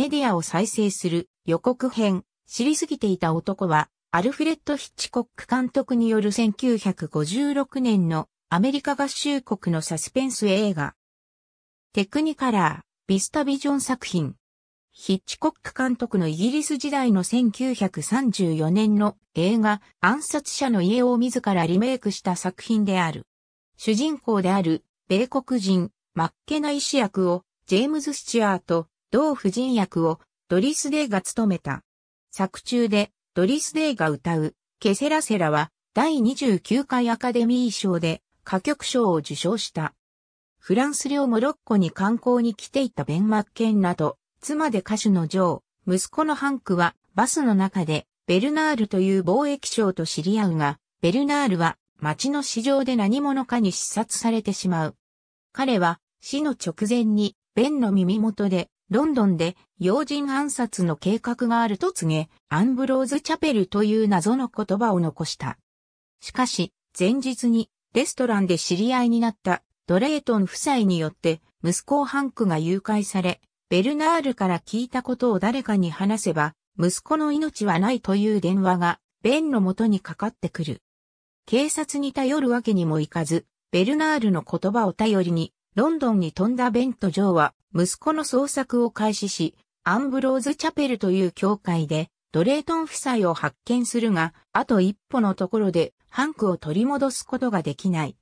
メディアを再生する予告編、知りすぎていた男は、アルフレッド・ヒッチコック監督による1956年のアメリカ合衆国のサスペンス映画。テクニカラー、ビスタビジョン作品。ヒッチコック監督のイギリス時代の1934年の映画暗殺者の家を自らリメイクした作品である。主人公である米国人マッケナイ氏役をジェームズ・スチュアート、同婦人役をドリス・デイが務めた。作中でドリス・デイが歌うケセラセラは第29回アカデミー賞で歌曲賞を受賞した。フランス領モロッコに観光に来ていたベンマッケンなど、妻で歌手のジョー、息子のハンクはバスの中でベルナールという貿易商と知り合うが、ベルナールは街の市場で何者かに視察されてしまう。彼は死の直前にベンの耳元でロンドンで要人暗殺の計画があると告げ、アンブローズ・チャペルという謎の言葉を残した。しかし、前日にレストランで知り合いになったドレートン夫妻によって息子ハンクが誘拐され、ベルナールから聞いたことを誰かに話せば、息子の命はないという電話が、ベンの元にかかってくる。警察に頼るわけにもいかず、ベルナールの言葉を頼りに、ロンドンに飛んだベンとジョーは、息子の捜索を開始し、アンブローズ・チャペルという教会で、ドレートン夫妻を発見するが、あと一歩のところで、ハンクを取り戻すことができない。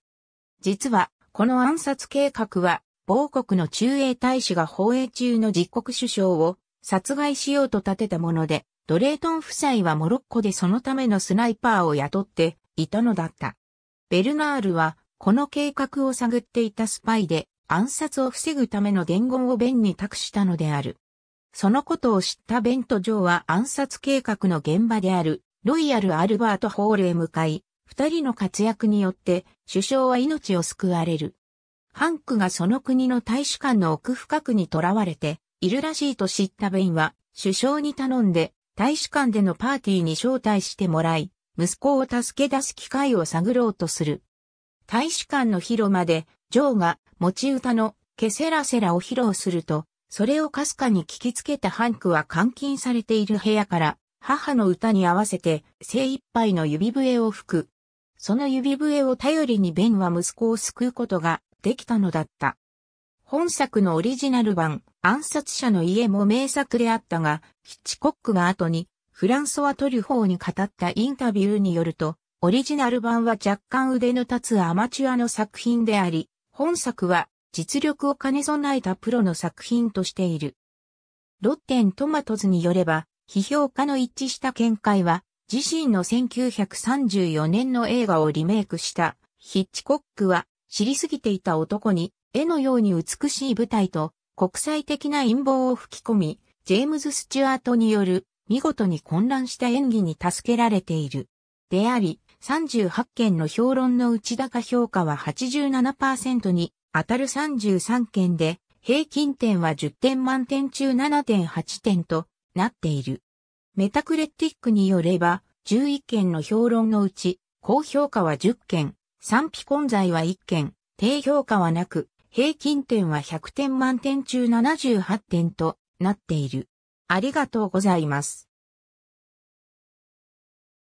実は、この暗殺計画は、某国の中英大使が放映中の実国首相を殺害しようと立てたもので、ドレートン夫妻はモロッコでそのためのスナイパーを雇っていたのだった。ベルナールは、この計画を探っていたスパイで、暗殺を防ぐための伝言をベンに託したのである。そのことを知ったベンとジョーは暗殺計画の現場である、ロイヤル・アルバート・ホールへ向かい、二人の活躍によって、首相は命を救われる。ハンクがその国の大使館の奥深くに囚われて、いるらしいと知ったベインは、首相に頼んで、大使館でのパーティーに招待してもらい、息子を助け出す機会を探ろうとする。大使館の広間で、ジョーが持ち歌のケセラセラを披露すると、それをかすかに聞きつけたハンクは監禁されている部屋から母の歌に合わせて精一杯の指笛を吹く。その指笛を頼りにベンは息子を救うことができたのだった。本作のオリジナル版暗殺者の家も名作であったが、ヒッチコックが後にフランソワ・トリュフォーに語ったインタビューによると、オリジナル版は若干腕の立つアマチュアの作品であり、本作は実力を兼ね備えたプロの作品としている。ロッテントマトズによれば、批評家の一致した見解は、自身の1934年の映画をリメイクしたヒッチコックは知りすぎていた男に絵のように美しい舞台と国際的な陰謀を吹き込み、ジェームズ・スチュアートによる見事に混乱した演技に助けられている。であり、38件の評論の内高評価は87%に当たる33件で、平均点は10点満点中7.8点となっている。メタクレティックによれば、11件の評論のうち、高評価は10件、賛否混在は1件、低評価はなく、平均点は100点満点中78点となっている。ありがとうございます。